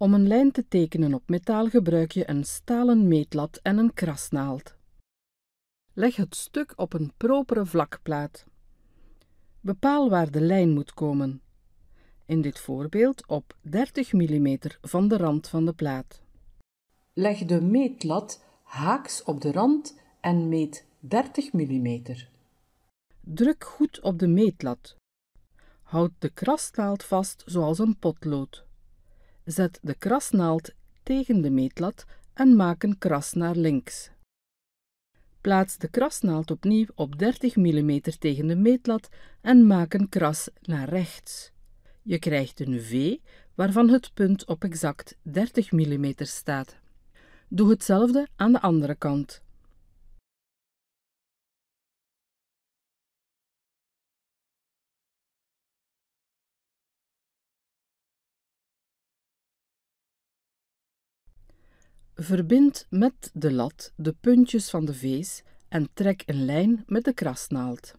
Om een lijn te tekenen op metaal gebruik je een stalen meetlat en een krasnaald. Leg het stuk op een propere vlakplaat. Bepaal waar de lijn moet komen. In dit voorbeeld op 30 mm van de rand van de plaat. Leg de meetlat haaks op de rand en meet 30 mm. Druk goed op de meetlat. Houd de krasnaald vast zoals een potlood. Zet de krasnaald tegen de meetlat en maak een kras naar links. Plaats de krasnaald opnieuw op 30 mm tegen de meetlat en maak een kras naar rechts. Je krijgt een V waarvan het punt op exact 30 mm staat. Doe hetzelfde aan de andere kant. Verbind met de lat de puntjes van de vees en trek een lijn met de krasnaald.